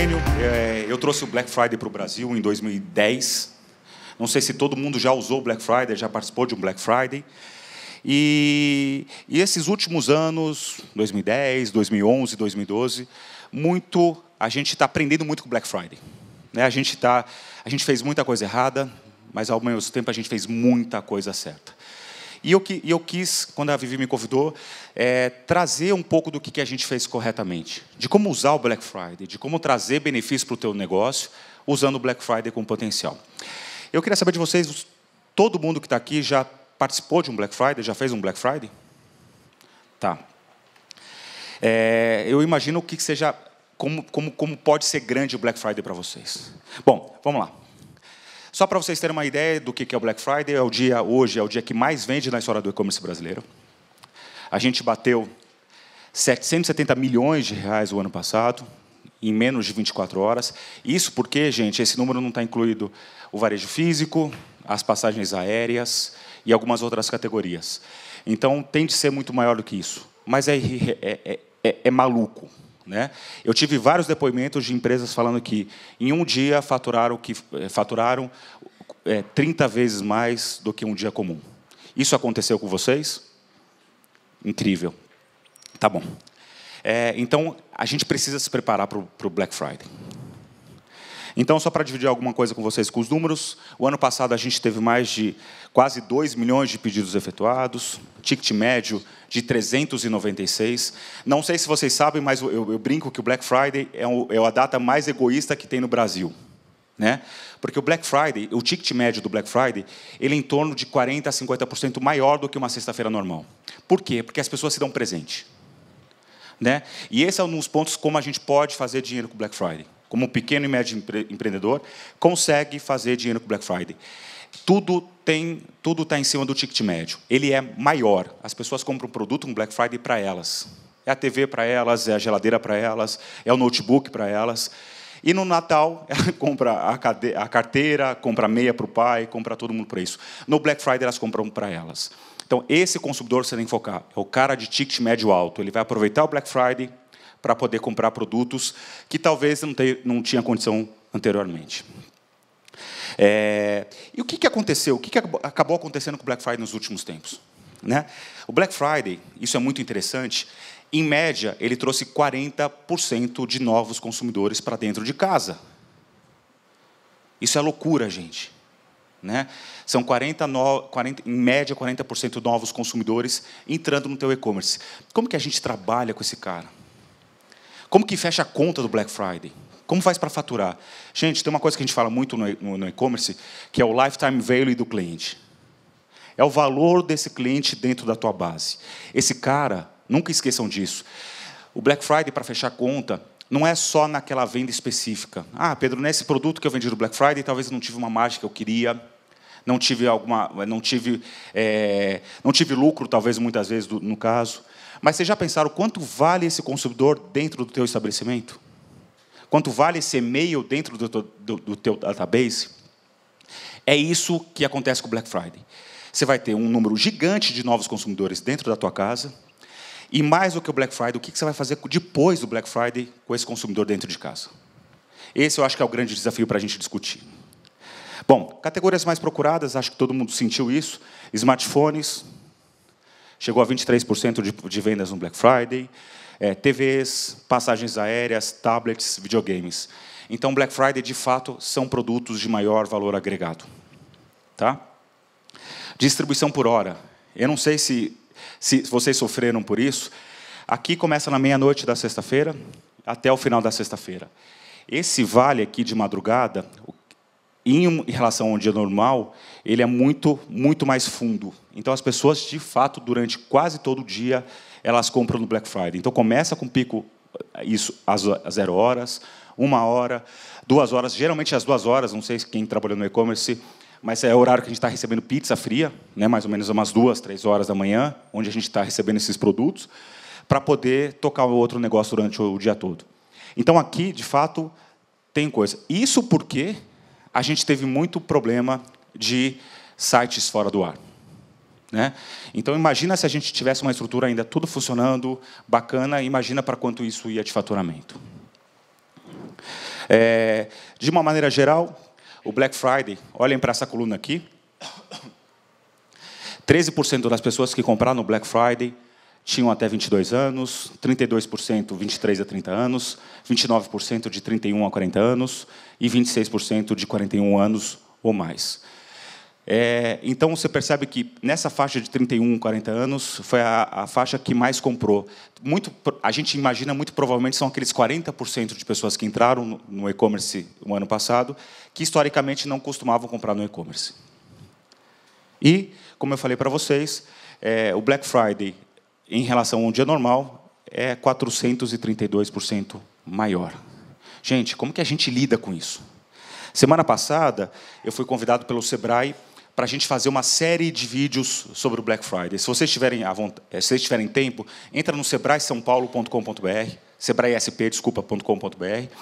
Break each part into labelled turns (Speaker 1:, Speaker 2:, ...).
Speaker 1: gênio. Eh, eu trouxe o Black Friday para o Brasil em 2010. Não sei se todo mundo já usou Black Friday, já participou de um Black Friday. E, e esses últimos anos, 2010, 2011, 2012, muito a gente está aprendendo muito com o Black Friday. Né? A gente tá, a gente fez muita coisa errada, mas ao mesmo tempo a gente fez muita coisa certa. E eu, eu quis, quando a Vivi me convidou, é, trazer um pouco do que, que a gente fez corretamente, de como usar o Black Friday, de como trazer benefício para o teu negócio, usando o Black Friday como potencial. Eu queria saber de vocês, todo mundo que está aqui já participou de um Black Friday, já fez um Black Friday? Tá. É, eu imagino que seja como, como, como pode ser grande o Black Friday para vocês. Bom, vamos lá. Só para vocês terem uma ideia do que é o Black Friday, é o dia hoje, é o dia que mais vende na história do e-commerce brasileiro. A gente bateu 770 milhões de reais o ano passado, em menos de 24 horas. Isso porque, gente, esse número não está incluído o varejo físico, as passagens aéreas e algumas outras categorias. Então, tem de ser muito maior do que isso. Mas é, é, é, é, é maluco. Né? Eu tive vários depoimentos de empresas falando que em um dia faturaram, que, eh, faturaram é, eh, 30 vezes mais do que um dia comum. Isso aconteceu com vocês? Incrível. Tá bom. É, então, a gente precisa se preparar para o Black Friday. Então, só para dividir alguma coisa com vocês com os números, o ano passado a gente teve mais de quase 2 milhões de pedidos efetuados, ticket médio de 396. Não sei se vocês sabem, mas eu, eu brinco que o Black Friday é, é a data mais egoísta que tem no Brasil. Né? Porque o Black Friday, o ticket médio do Black Friday, ele é em torno de 40 a 50% maior do que uma sexta-feira normal. Por quê? Porque as pessoas se dão presente. Né? E esse é um dos pontos como a gente pode fazer dinheiro com o Black Friday como um pequeno e médio empreendedor, consegue fazer dinheiro com Black Friday. Tudo tem, tudo está em cima do ticket médio. Ele é maior. As pessoas compram um produto com Black Friday para elas. É a TV para elas, é a geladeira para elas, é o notebook para elas. E no Natal, ela compra a, carteira, compra a meia para o pai, compra todo mundo para isso. No Black Friday, elas compram para elas. Então, esse consumidor você tem que focar. É o cara de ticket médio alto. Ele vai aproveitar o Black Friday para poder comprar produtos que talvez não, tenha, não tinha condição anteriormente. É, e o que, que aconteceu? O que, que acabou acontecendo com o Black Friday nos últimos tempos? Né? O Black Friday, isso é muito interessante, em média, ele trouxe 40% de novos consumidores para dentro de casa. Isso é loucura, gente. Né? São 40, no... 40, em média 40% de novos consumidores entrando no teu e-commerce. Como que a gente trabalha com esse cara? Como que fecha a conta do Black Friday? Como faz para faturar? Gente, tem uma coisa que a gente fala muito no e-commerce, que é o lifetime value do cliente. É o valor desse cliente dentro da tua base. Esse cara, nunca esqueçam disso. O Black Friday, para fechar a conta, não é só naquela venda específica. Ah, Pedro, nesse produto que eu vendi no Black Friday, talvez não tive uma margem que eu queria, não tive alguma, não tive, é, não tive lucro, talvez muitas vezes no caso. Mas vocês já pensaram quanto vale esse consumidor dentro do teu estabelecimento? Quanto vale esse e-mail dentro do do, do teu database? É isso que acontece com o Black Friday. Você vai ter um número gigante de novos consumidores dentro da tua casa, e mais do que o Black Friday, o que você vai fazer depois do Black Friday com esse consumidor dentro de casa? Esse eu acho que é o grande desafio para a gente discutir. Bom, categorias mais procuradas, acho que todo mundo sentiu isso: smartphones, chegou a 23% de, de, vendas no Black Friday, é, TVs, passagens aéreas, tablets, videogames. Então, Black Friday, de fato, são produtos de maior valor agregado. Tá? Distribuição por hora. Eu não sei se, se vocês sofreram por isso. Aqui começa na meia-noite da sexta-feira até o final da sexta-feira. Esse vale aqui de madrugada, em relação ao dia normal, ele é muito, muito mais fundo. Então as pessoas, de fato, durante quase todo o dia, elas compram no Black Friday. Então começa com pico eh, isso às zero horas, uma hora, duas horas. Geralmente às duas horas, não sei quem trabalhou no e-commerce, mas é o horário que a gente está recebendo pizza fria, né? mais ou menos umas duas, três horas da manhã, onde a gente está recebendo esses produtos, para poder tocar o outro negócio durante o dia todo. Então aqui, de fato, tem coisa. Isso porque a gente teve muito problema de sites fora do ar. Né? Então imagina se a gente tivesse uma estrutura ainda tudo funcionando, bacana, imagina para quanto isso ia de faturamento. É, de uma maneira geral, o Black Friday, olhem para essa coluna aqui, 13% das pessoas que compraram no Black Friday tinham até 22 anos, 32% 23 a 30 anos, 29% de 31 a 40 anos e 26% de 41 anos ou mais. É, então você percebe que nessa faixa de 31, 40 anos foi a, a faixa que mais comprou. Muito, a gente imagina muito provavelmente são aqueles 40% de pessoas que entraram no, no e-commerce no ano passado que historicamente não costumavam comprar no e-commerce. E como eu falei para vocês, é, o Black Friday em relação ao dia normal é 432% maior. Gente, como que a gente lida com isso? Semana passada eu fui convidado pelo Sebrae para a gente fazer uma série de vídeos sobre o Black Friday. Se vocês tiverem, eh, se vocês tiverem tempo, entra no sebraesaopaulo.com.br, sebraesp, desculpa.com.br,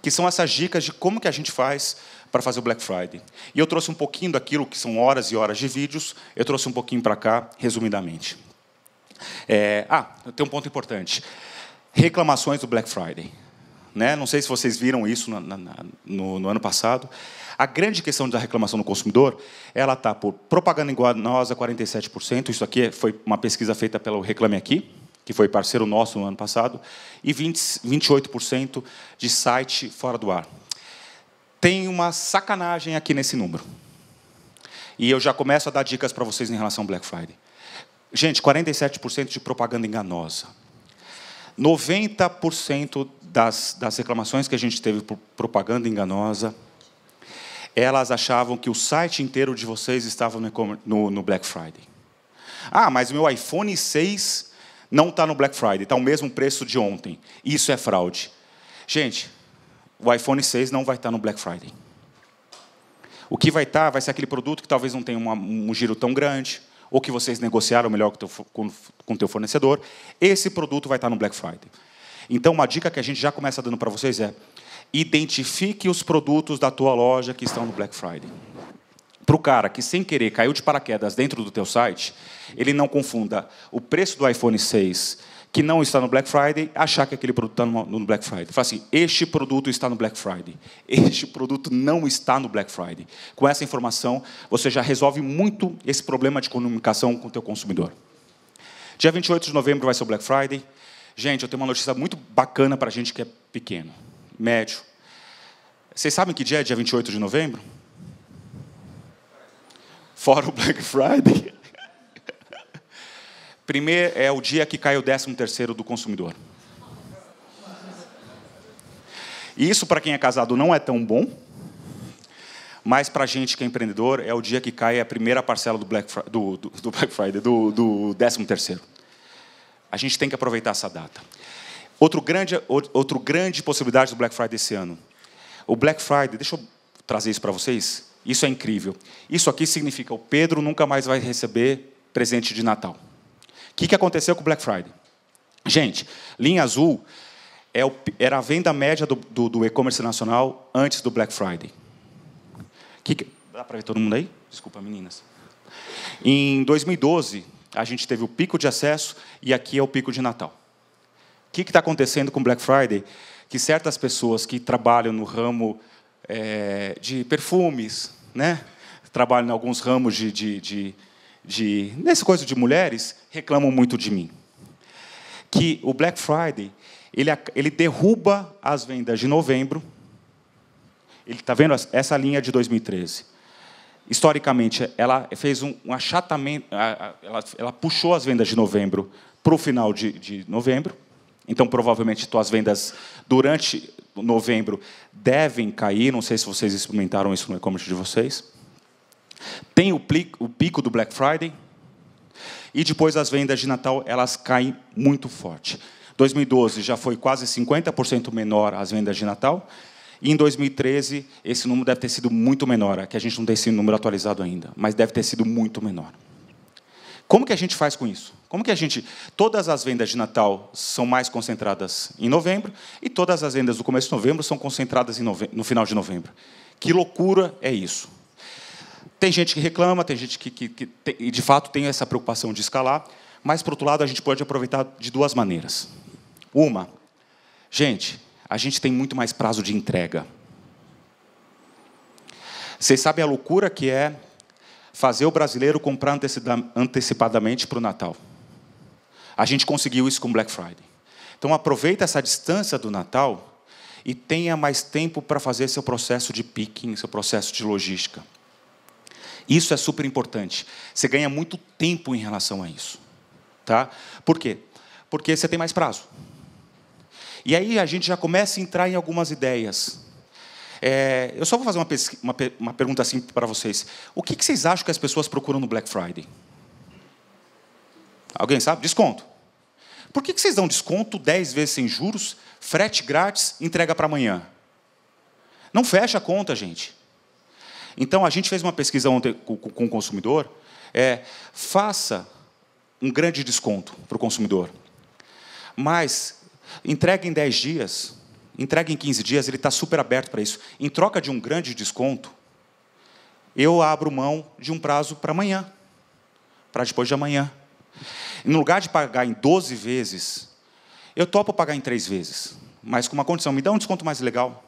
Speaker 1: que são essas dicas de como que a gente faz para fazer o Black Friday. E eu trouxe um pouquinho daquilo que são horas e horas de vídeos, eu trouxe um pouquinho para cá, resumidamente. É, ah, tem um ponto importante. Reclamações do Black Friday. Né? Não sei se vocês viram isso no, no, no ano passado. A grande questão da reclamação do consumidor, ela está por propaganda enganosa, 47%. Isso aqui foi uma pesquisa feita pelo Reclame Aqui, que foi parceiro nosso no ano passado, e 20, 28% de site fora do ar. Tem uma sacanagem aqui nesse número. E eu já começo a dar dicas para vocês em relação ao Black Friday. Gente, 47% de propaganda enganosa. 90% das, das reclamações que a gente teve por propaganda enganosa elas achavam que o site inteiro de vocês estava no, Black Friday. Ah, mas meu iPhone 6 não está no Black Friday, está o mesmo preço de ontem. Isso é fraude. Gente, o iPhone 6 não vai estar tá no Black Friday. O que vai estar tá vai ser aquele produto que talvez não tenha uma, um giro tão grande, ou que vocês negociaram melhor com o teu fornecedor. Esse produto vai estar tá no Black Friday. Então, uma dica que a gente já começa dando para vocês é: Identifique os produtos da tua loja que estão no Black Friday. Para o cara que, sem querer, caiu de paraquedas dentro do teu site, ele não confunda o preço do iPhone 6 que não está no Black Friday, achar que aquele produto está no Black Friday. Fala assim, este produto está no Black Friday. Este produto não está no Black Friday. Com essa informação, você já resolve muito esse problema de comunicação com o teu consumidor. Dia 28 de novembro vai ser o Black Friday. Gente, eu tenho uma notícia muito bacana para a gente que é pequeno médio. Vocês sabem que dia é dia 28 de novembro? Fora o Black Friday. Primeiro é o dia que cai o 13º do consumidor. E isso, para quem é casado, não é tão bom, mas para a gente que é empreendedor, é o dia que cai a primeira parcela do Black, Friday, do, do, do Black Friday, do, do 13º. A gente tem que aproveitar essa data. Outro grande, outro grande possibilidade do Black Friday desse ano. O Black Friday, deixa eu trazer isso para vocês. Isso é incrível. Isso aqui significa o Pedro nunca mais vai receber presente de Natal. O que aconteceu com o Black Friday? Gente, linha azul é era a venda média do, do, do e-commerce nacional antes do Black Friday. Que que... Dá para ver todo mundo aí? Desculpa, meninas. Em 2012, a gente teve o pico de acesso e aqui é o pico de Natal que está acontecendo com Black Friday? Que certas pessoas que trabalham no ramo é, de perfumes, né? trabalham em alguns ramos de, de, de, de. nessa coisa de mulheres, reclamam muito de mim. Que o Black Friday ele, ele derruba as vendas de novembro. Ele está vendo essa linha de 2013 historicamente, ela fez um, achatamento, ela, ela, puxou as vendas de novembro para o final de, de novembro, então, provavelmente, suas vendas durante novembro devem cair. Não sei se vocês experimentaram isso no e-commerce de vocês. Tem o pico do Black Friday. E depois as vendas de Natal elas caem muito forte. 2012 já foi quase 50% menor as vendas de Natal. E em 2013 esse número deve ter sido muito menor, é que a gente não tem esse número atualizado ainda, mas deve ter sido muito menor. Como que a gente faz com isso? Como que a gente. Todas as vendas de Natal são mais concentradas em novembro e todas as vendas do começo de novembro são concentradas nove... no final de novembro. Que loucura é isso? Tem gente que reclama, tem gente que, que, que tem, de fato tem essa preocupação de escalar, mas, por outro lado, a gente pode aproveitar de duas maneiras. Uma, gente, a gente tem muito mais prazo de entrega. Vocês sabem a loucura que é fazer o brasileiro comprar antecipadamente para o Natal. A gente conseguiu isso com Black Friday. Então aproveita essa distância do Natal e tenha mais tempo para fazer seu processo de picking, seu processo de logística. Isso é super importante. Você ganha muito tempo em relação a isso. Tá? Por quê? Porque você tem mais prazo. E aí a gente já começa a entrar em algumas ideias é, eu só vou fazer uma, uma, uma pergunta assim para vocês. O que, que vocês acham que as pessoas procuram no Black Friday? Alguém sabe? Desconto. Por que, que vocês dão desconto 10 vezes sem juros, frete grátis, entrega para amanhã? Não fecha a conta, gente. Então, a gente fez uma pesquisa ontem com, com o consumidor. É, faça um grande desconto para o consumidor. Mas entregue em 10 dias, entrega em 15 dias, ele está super aberto para isso. Em troca de um grande desconto, eu abro mão de um prazo para amanhã, para depois de amanhã. No lugar de pagar em 12 vezes, eu topo pagar em 3 vezes, mas com uma condição, me dá um desconto mais legal.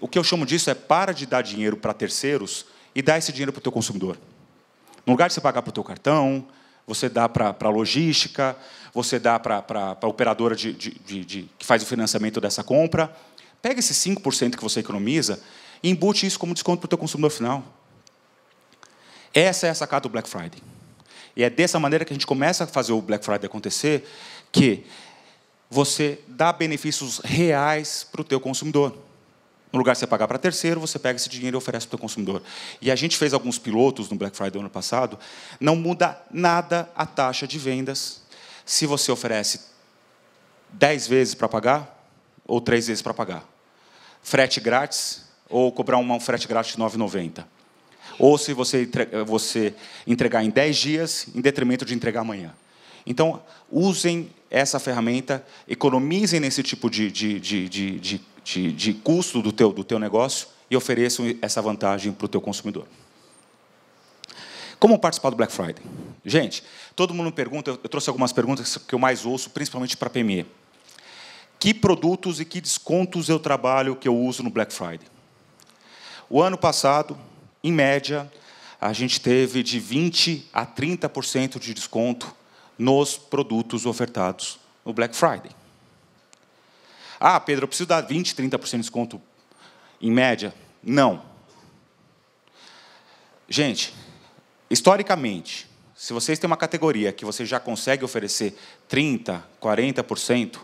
Speaker 1: O que eu chamo disso é para de dar dinheiro para terceiros e dá esse dinheiro para o teu consumidor. No lugar de você pagar para o teu cartão, você dá para a logística, você dá para a operadora de, de, de, que faz o financiamento dessa compra. Pega esse 5% que você economiza e embute isso como desconto para o teu consumidor final. Essa é a sacada do Black Friday. E é dessa maneira que a gente começa a fazer o Black Friday acontecer, que você dá benefícios reais para o teu consumidor. No lugar de você pagar para terceiro, você pega esse dinheiro e oferece para o consumidor. E a gente fez alguns pilotos no Black Friday do ano passado. Não muda nada a taxa de vendas se você oferece 10 vezes para pagar ou 3 vezes para pagar. Frete grátis ou cobrar um frete grátis de 9,90. Ou se você, você entregar em 10 dias, em detrimento de entregar amanhã. Então, usem essa ferramenta, economizem nesse tipo de, de, de, de, de custo do teu, do teu negócio e ofereçam essa vantagem para o teu consumidor. Como participar do Black Friday? Gente, todo mundo pergunta, eu trouxe algumas perguntas que eu mais ouço, principalmente para PME. Que produtos e que descontos eu trabalho que eu uso no Black Friday? O ano passado, em média, a gente teve de 20 a 30% de desconto nos produtos ofertados no Black Friday. Ah, Pedro, eu preciso dar 20, 30% de desconto em média? Não. Gente, historicamente, se vocês têm uma categoria que você já consegue oferecer 30%, 40%,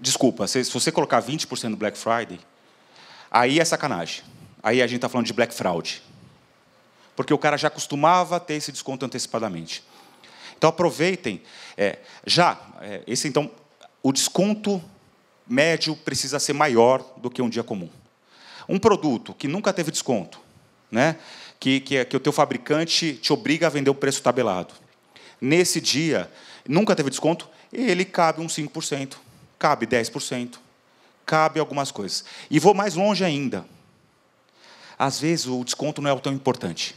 Speaker 1: desculpa, se você colocar 20% no Black Friday, aí é sacanagem. Aí a gente está falando de Black Fraud. Porque o cara já costumava ter esse desconto antecipadamente. Então aproveitem. É, já, é, esse então, o desconto médio precisa ser maior do que um dia comum. Um produto que nunca teve desconto, né? que, que, que o teu fabricante te obriga a vender o preço tabelado. Nesse dia, nunca teve desconto, ele cabe uns 5%, cabe 10%, cabe algumas coisas. E vou mais longe ainda. Às vezes o desconto não é o tão importante.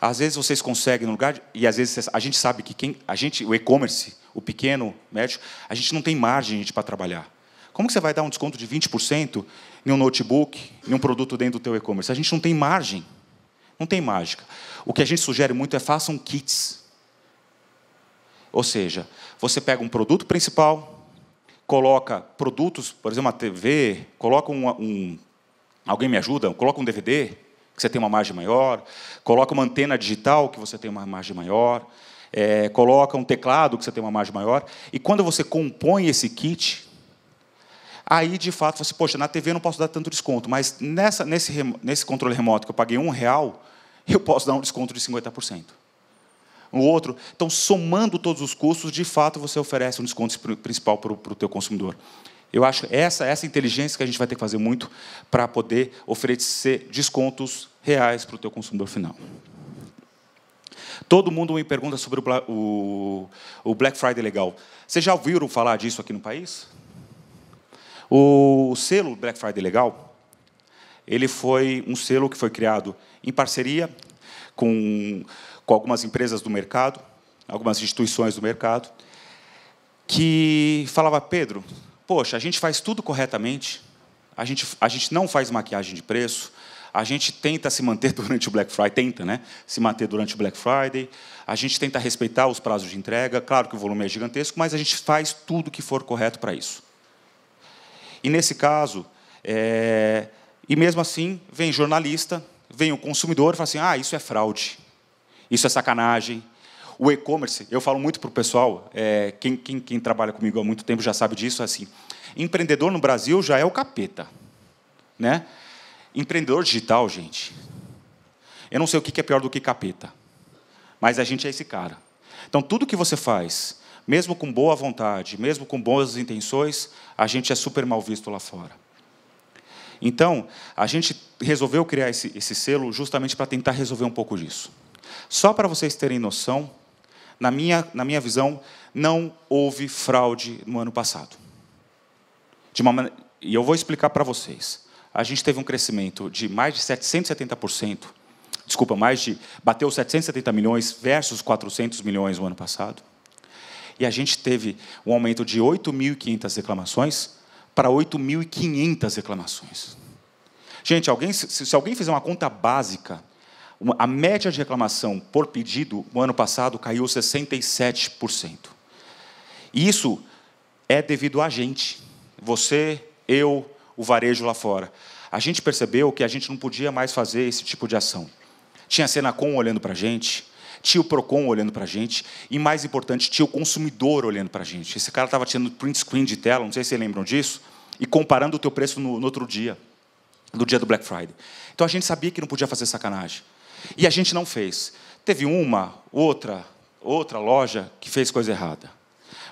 Speaker 1: Às vezes vocês conseguem no lugar, e às vezes a gente sabe que quem, a gente, o e-commerce, o pequeno, médio, a gente não tem margem para trabalhar. Como que você vai dar um desconto de 20% em um notebook, em um produto dentro do teu e-commerce? A gente não tem margem. Não tem mágica. O que a gente sugere muito é façam kits. Ou seja, você pega um produto principal, coloca produtos, por exemplo, uma TV, coloca um, um alguém me ajuda, coloca um DVD que você tem uma margem maior, coloca uma antena digital que você tem uma margem maior, é, coloca um teclado que você tem uma margem maior. E quando você compõe esse kit, aí de fato você, poxa, na TV eu não posso dar tanto desconto, mas nessa, nesse, nesse controle remoto que eu paguei um real, eu posso dar um desconto de 50%. O outro, então, somando todos os custos, de fato você oferece um desconto principal para o teu consumidor. Eu acho essa essa inteligência que a gente vai ter que fazer muito para poder oferecer descontos reais para o teu consumidor final. Todo mundo me pergunta sobre o, o, o Black Friday legal. Vocês já ouviram falar disso aqui no país? O selo Black Friday legal ele foi um selo que foi criado em parceria com, com algumas empresas do mercado, algumas instituições do mercado, que falava, Pedro, poxa, a gente faz tudo corretamente, a gente, a gente não faz maquiagem de preço, a gente tenta se manter durante o Black Friday, tenta, né? Se manter durante o Black Friday, a gente tenta respeitar os prazos de entrega, claro que o volume é gigantesco, mas a gente faz tudo que for correto para isso. E nesse caso, é, e mesmo assim, vem jornalista, vem o consumidor e fala assim: ah, isso é fraude, isso é sacanagem. O e-commerce, eu falo muito para o pessoal, é, quem, quem, quem trabalha comigo há muito tempo já sabe disso, é assim, empreendedor no Brasil já é o capeta. Né? Empreendedor digital, gente, eu não sei o que é pior do que capeta, mas a gente é esse cara. Então, tudo que você faz, mesmo com boa vontade, mesmo com boas intenções, a gente é super mal visto lá fora. Então, a gente resolveu criar esse, esse selo justamente para tentar resolver um pouco disso. Só para vocês terem noção, na minha, na minha visão, não houve fraude no ano passado. De uma e eu vou explicar para vocês. A gente teve um crescimento de mais de 770%, desculpa, mais de bateu 770 milhões versus 400 milhões no ano passado. E a gente teve um aumento de 8.500 reclamações para 8.500 reclamações. Gente, alguém, se, se, alguém fizer uma conta básica, uma, a média de reclamação por pedido no ano passado caiu 67%. E isso é devido a gente, você, eu, o varejo lá fora. A gente percebeu que a gente não podia mais fazer esse tipo de ação. Tinha Senacom olhando para a gente, tinha o Procon olhando para a gente e, mais importante, tinha o consumidor olhando para a gente. Esse cara estava tirando print screen de tela, não sei se vocês lembram disso, e comparando o teu preço no, no outro dia, no dia do Black Friday. Então a gente sabia que não podia fazer sacanagem. E a gente não fez. Teve uma, outra, outra loja que fez coisa errada.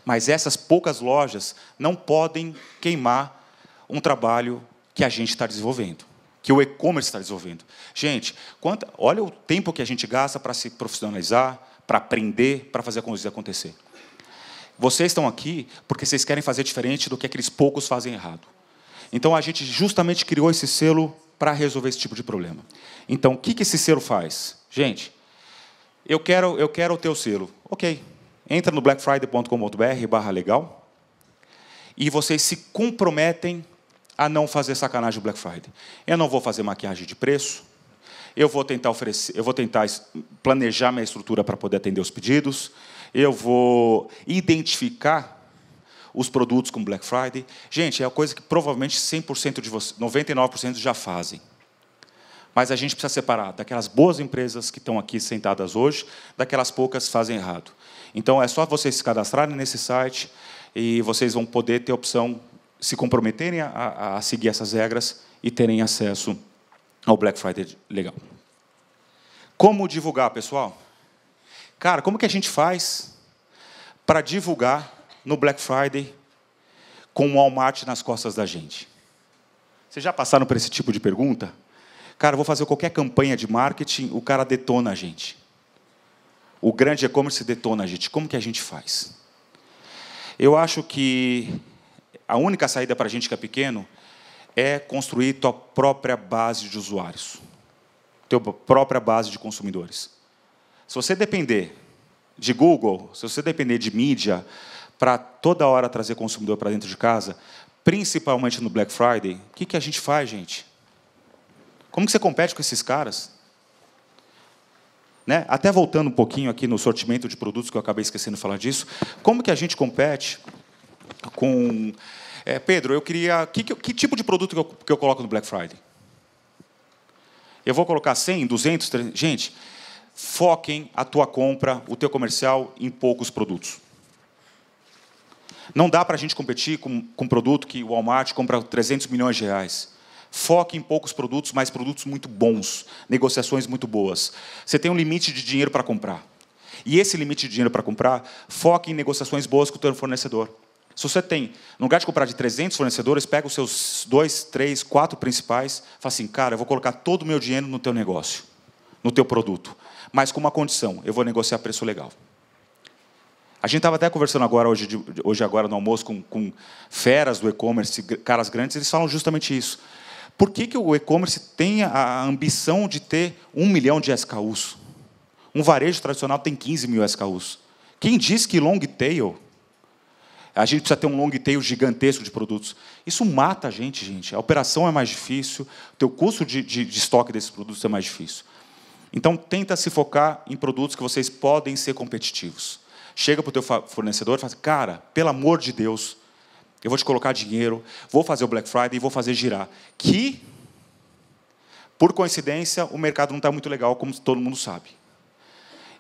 Speaker 1: Mas essas poucas lojas não podem queimar um trabalho que a gente está desenvolvendo que o e-commerce está resolvendo. Gente, quanta, olha o tempo que a gente gasta para se profissionalizar, para aprender, para fazer a coisa acontecer. Vocês estão aqui porque vocês querem fazer diferente do que aqueles poucos fazem errado. Então a gente justamente criou esse selo para resolver esse tipo de problema. Então o que, que esse selo faz? Gente, eu quero, eu quero o teu selo. Ok. Entra no blackfriday.com.br barra legal e vocês se comprometem a não fazer sacanagem do Black Friday. Eu não vou fazer maquiagem de preço. Eu vou tentar oferecer, eu vou tentar planejar minha estrutura para poder atender os pedidos. Eu vou identificar os produtos com Black Friday. Gente, é uma coisa que provavelmente 100% de vocês, 99% já fazem. Mas a gente precisa separar daquelas boas empresas que estão aqui sentadas hoje, daquelas poucas que fazem errado. Então é só vocês se cadastrarem nesse site e vocês vão poder ter a opção se comprometerem a, a seguir essas regras e terem acesso ao Black Friday legal. Como divulgar, pessoal? Cara, como que a gente faz para divulgar no Black Friday com o Walmart nas costas da gente? Vocês já passaram por esse tipo de pergunta? Cara, vou fazer qualquer campanha de marketing, o cara detona a gente. O grande e-commerce detona a gente. Como que a gente faz? Eu acho que a única saída para a gente que é pequeno é construir tua própria base de usuários, tua própria base de consumidores. Se você depender de Google, se você depender de mídia para toda hora trazer consumidor para dentro de casa, principalmente no Black Friday, o que, que a gente faz, gente? Como que você compete com esses caras? Né? Até voltando um pouquinho aqui no sortimento de produtos, que eu acabei esquecendo de falar disso, como que a gente compete com. É, Pedro, eu queria. Que, que, que tipo de produto que eu, que eu, coloco no Black Friday? Eu vou colocar 100, 200, 300. Gente, foquem a tua compra, o teu comercial em poucos produtos. Não dá para a gente competir com, com produto que o Walmart compra 300 milhões de reais. Foque em poucos produtos, mas produtos muito bons, negociações muito boas. Você tem um limite de dinheiro para comprar. E esse limite de dinheiro para comprar, foque em negociações boas com o teu fornecedor. Se você tem, no lugar de comprar de 300 fornecedores, pega os seus dois, três, quatro principais, fala assim, cara, eu vou colocar todo o meu dinheiro no teu negócio, no teu produto, mas com uma condição, eu vou negociar preço legal. A gente estava até conversando agora hoje, hoje agora no almoço com, com feras do e-commerce, caras grandes, eles falam justamente isso. Por que, que o e-commerce tem a ambição de ter um milhão de SKUs? Um varejo tradicional tem 15 mil SKUs. Quem diz que long tail a gente precisa ter um long tail gigantesco de produtos. Isso mata a gente, gente. A operação é mais difícil, o teu custo de, de, de estoque desses produtos é mais difícil. Então, tenta se focar em produtos que vocês podem ser competitivos. Chega para o teu fornecedor e fala assim, cara, pelo amor de Deus, eu vou te colocar dinheiro, vou fazer o Black Friday e vou fazer girar. Que, por coincidência, o mercado não está muito legal, como todo mundo sabe.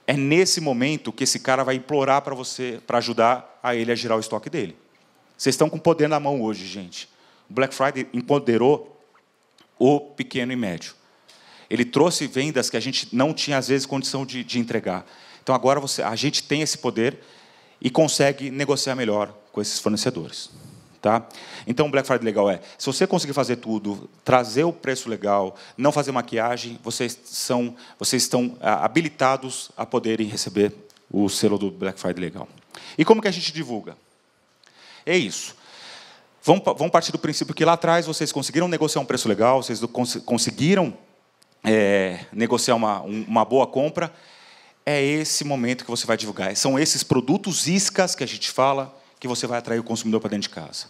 Speaker 1: É nesse momento que esse cara vai implorar para você, para ajudar a ele a girar o estoque dele. Vocês estão com poder na mão hoje, gente. O Black Friday empoderou o pequeno e médio. Ele trouxe vendas que a gente não tinha, às vezes, condição de, de entregar. Então, agora você, a gente tem esse poder e consegue negociar melhor com esses fornecedores. Tá? Então, o Black Friday legal é: se você conseguir fazer tudo, trazer o preço legal, não fazer maquiagem, vocês, são, vocês estão ah, habilitados a poderem receber o selo do Black Friday legal. E como que a gente divulga? É isso. Vamos, partir do princípio que lá atrás vocês conseguiram negociar um preço legal, vocês conseguiram é, negociar uma, uma boa compra. É esse momento que você vai divulgar. São esses produtos iscas que a gente fala que você vai atrair o consumidor para dentro de casa.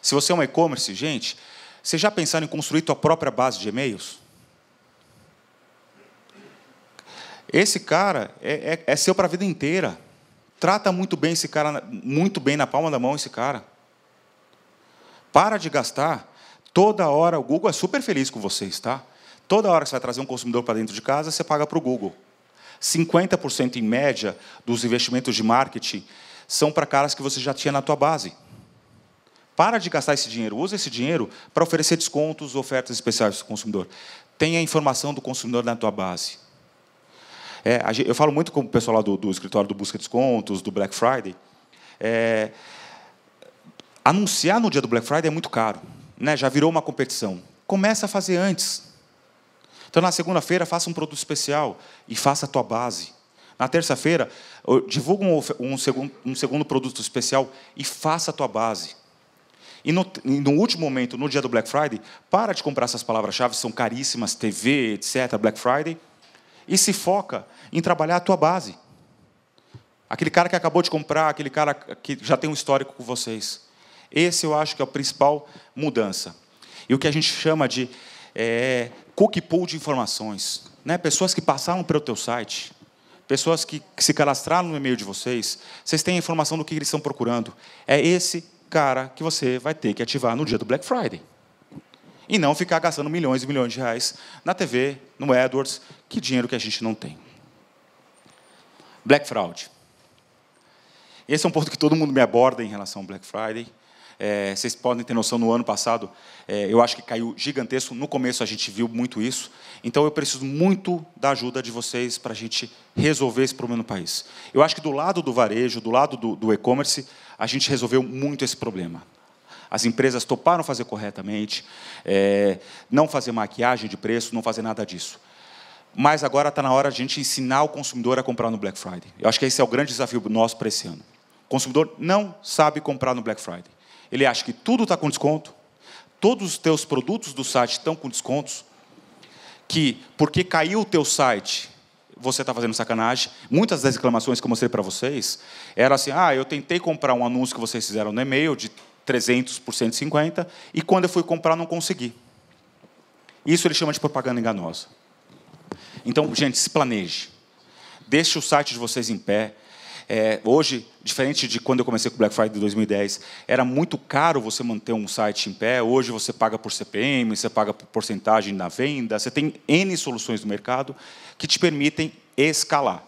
Speaker 1: Se você é um e-commerce, gente, você já pensaram em construir sua própria base de e-mails? Esse cara é, é, é seu para a vida inteira. Trata muito bem esse cara, muito bem na palma da mão esse cara. Para de gastar. Toda hora o Google é super feliz com vocês, tá? Toda hora que você vai trazer um consumidor para dentro de casa, você paga para o Google. 50% em média dos investimentos de marketing são para caras que você já tinha na tua base. Para de gastar esse dinheiro, usa esse dinheiro para oferecer descontos, ofertas especiais para o consumidor. Tenha a informação do consumidor na tua base. É, eu falo muito com o pessoal lá do, do escritório do Busca Descontos, do Black Friday. É, anunciar no dia do Black Friday é muito caro. Né? Já virou uma competição. Começa a fazer antes. Então, na segunda-feira, faça um produto especial e faça a tua base. Na terça-feira, divulga um, um, segundo, um, segundo, produto especial e faça a tua base. E no, no, último momento, no dia do Black Friday, para de comprar essas palavras-chave, são caríssimas, TV, etc., Black Friday, e se foca em trabalhar a tua base. Aquele cara que acabou de comprar, aquele cara que já tem um histórico com vocês. Esse eu acho que é a principal mudança. E o que a gente chama de é, cookie pool de informações. Né? Pessoas que passaram pelo teu site, pessoas que, que se cadastraram no e-mail de vocês, vocês têm a informação do que eles estão procurando. É esse cara que você vai ter que ativar no dia do Black Friday e não ficar gastando milhões e milhões de reais na TV, no AdWords, que dinheiro que a gente não tem. Black Fraud. Esse é um ponto que todo mundo me aborda em relação ao Black Friday. É, vocês podem ter noção, no ano passado, é, eu acho que caiu gigantesco. No começo a gente viu muito isso. Então eu preciso muito da ajuda de vocês para a gente resolver esse problema no país. Eu acho que do lado do varejo, do lado do, do e-commerce, a gente resolveu muito esse problema. As empresas toparam fazer corretamente, é, não fazer maquiagem de preço, não fazer nada disso. Mas agora está na hora de a gente ensinar o consumidor a comprar no Black Friday. Eu acho que esse é o grande desafio nosso para esse ano. O consumidor não sabe comprar no Black Friday. Ele acha que tudo está com desconto, todos os teus produtos do site estão com descontos, que porque caiu o teu site, você está fazendo sacanagem. Muitas das reclamações que eu mostrei para vocês eram assim: ah, eu tentei comprar um anúncio que vocês fizeram no e-mail de 300 por 150, e quando eu fui comprar, não consegui. Isso ele chama de propaganda enganosa. Então, gente, se planeje. Deixe o site de vocês em pé. É, hoje, diferente de quando eu comecei com o Black Friday de 2010, era muito caro você manter um site em pé. Hoje você paga por CPM, você paga por porcentagem na venda, você tem N soluções no mercado que te permitem escalar.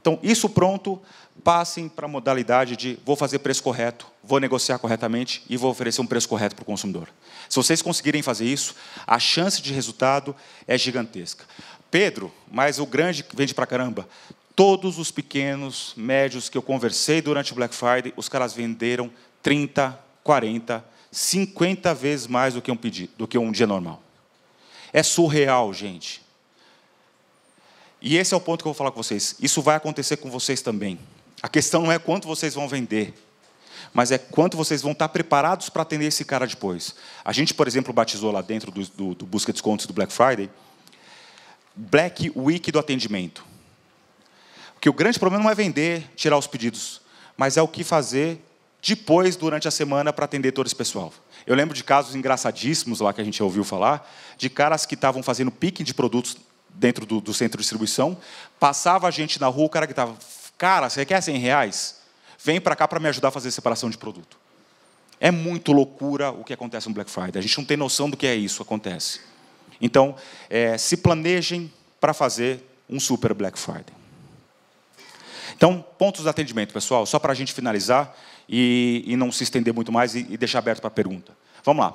Speaker 1: Então, isso pronto, passem para a modalidade de vou fazer preço correto, vou negociar corretamente e vou oferecer um preço correto para o consumidor. Se vocês conseguirem fazer isso, a chance de resultado é gigantesca. Pedro, mas o grande que vende para caramba, todos os pequenos, médios que eu conversei durante o Black Friday, os caras venderam 30, 40, 50 vezes mais do que um, pedido, do que um dia normal. É surreal, gente. E esse é o ponto que eu vou falar com vocês. Isso vai acontecer com vocês também. A questão não é quanto vocês vão vender, mas é quanto vocês vão estar preparados para atender esse cara depois. A gente, por exemplo, batizou lá dentro do, do, do Busca Descontos do Black Friday Black Week do atendimento. Porque o grande problema não é vender, tirar os pedidos, mas é o que fazer depois, durante a semana, para atender todo esse pessoal. Eu lembro de casos engraçadíssimos lá que a gente ouviu falar, de caras que estavam fazendo picking de produtos dentro do, do, centro de distribuição, passava a gente na rua, o cara que estava Cara, você quer 100 reais? Vem para cá para me ajudar a fazer separação de produto. É muito loucura o que acontece no Black Friday. A gente não tem noção do que é isso acontece. Então, é, se planejem para fazer um super Black Friday. Então, pontos de atendimento, pessoal, só para a gente finalizar e, e, não se estender muito mais e, e deixar aberto para a pergunta. Vamos lá.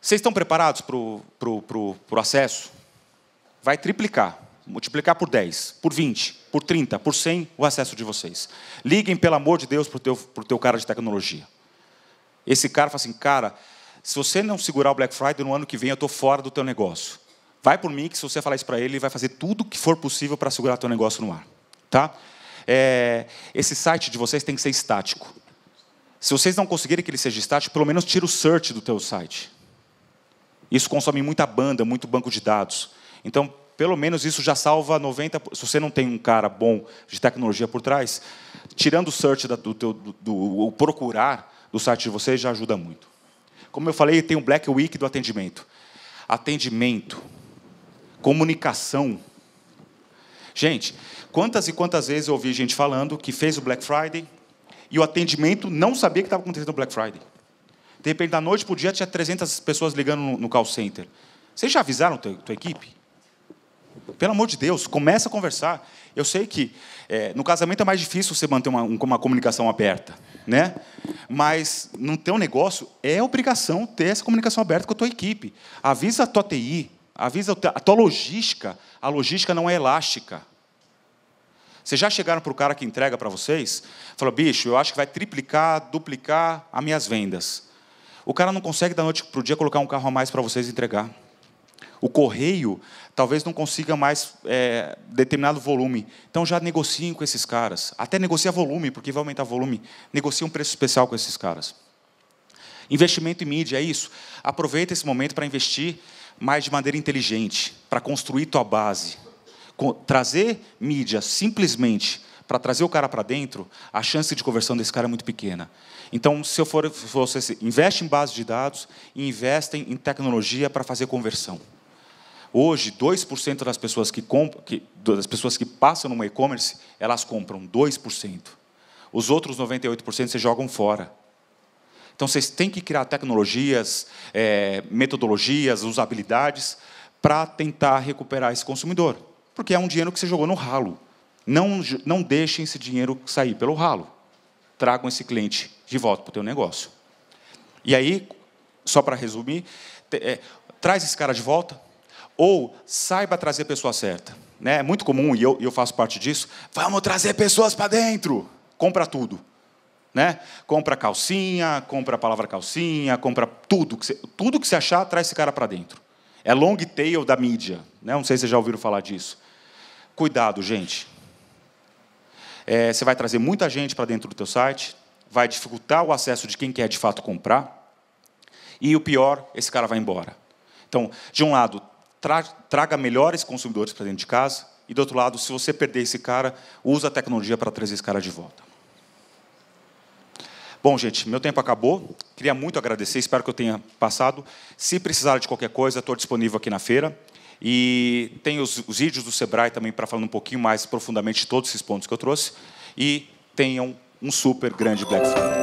Speaker 1: Vocês estão preparados para o acesso? Vai triplicar multiplicar por 10, por 20, por 30, por 100 o acesso de vocês. Liguem, pelo amor de Deus, para o teu, pro teu cara de tecnologia. Esse cara fala assim, cara, se você não segurar o Black Friday no ano que vem, eu estou fora do teu negócio. Vai por mim que se você falar isso para ele, ele vai fazer tudo o que for possível para segurar teu negócio no ar. Tá? É, esse site de vocês tem que ser estático. Se vocês não conseguirem que ele seja estático, pelo menos tira o search do teu site. Isso consome muita banda, muito banco de dados. Então, pelo menos isso já salva 90%. Se você não tem um cara bom de tecnologia por trás, tirando o search, da, do, teu, do, do, o procurar do site de vocês já ajuda muito. Como eu falei, tem o Black Week do atendimento. Atendimento, comunicação. Gente, quantas e quantas vezes eu ouvi gente falando que fez o Black Friday e o atendimento não sabia que estava acontecendo no Black Friday. De repente, da noite para o dia, tinha 300 pessoas ligando no, no call center. Vocês já avisaram a tua, tua equipe? Pelo amor de Deus, começa a conversar. Eu sei que é, no casamento é mais difícil você manter uma, uma comunicação aberta, né? Mas no teu negócio é obrigação ter essa comunicação aberta com a tua equipe. Avisa a tua TI, avisa a tua logística. A logística não é elástica. Vocês já chegaram para o cara que entrega para vocês? Falou, bicho, eu acho que vai triplicar, duplicar as minhas vendas. O cara não consegue da noite para o dia colocar um carro a mais para vocês entregar. O correio talvez não consiga mais é, determinado volume. Então já negociem com esses caras. Até negocia volume, porque vai aumentar volume. Negocie um preço especial com esses caras. Investimento em mídia, é isso. Aproveita esse momento para investir, mais de maneira inteligente, para construir tua base. Trazer mídia simplesmente para trazer o cara para dentro, a chance de conversão desse cara é muito pequena. Então, se eu for, se você investe em base de dados e investe em tecnologia para fazer conversão. Hoje, 2% das pessoas que, compram, que, das pessoas que passam no e-commerce, elas compram 2%. Os outros 98% vocês jogam fora. Então, vocês têm que criar tecnologias, é, metodologias, usabilidades para tentar recuperar esse consumidor. Porque é um dinheiro que você jogou no ralo. Não, não deixem esse dinheiro sair pelo ralo. Tragam esse cliente de volta para o teu negócio. E aí, só para resumir, é, traz esse cara de volta, ou saiba trazer a pessoa certa. Né? É muito comum, e eu, eu faço parte disso, vamos trazer pessoas para dentro. Compra tudo. Né? Compra calcinha, compra a palavra calcinha, compra tudo que você, tudo que você achar, traz esse cara para dentro. É long tail da mídia, né? Não sei se vocês já ouviram falar disso. Cuidado, gente. É, você vai trazer muita gente para dentro do teu site, vai dificultar o acesso de quem quer de fato comprar. E o pior, esse cara vai embora. Então, de um lado, traga melhores consumidores para dentro de casa. E do outro lado, se você perder esse cara, usa a tecnologia para trazer esse cara de volta. Bom, gente, meu tempo acabou. Queria muito agradecer, espero que eu tenha passado. Se precisar de qualquer coisa, estou disponível aqui na feira. E tem os, os vídeos do Sebrae também para falar um pouquinho mais profundamente de todos esses pontos que eu trouxe. E tenham um super grande Black Friday.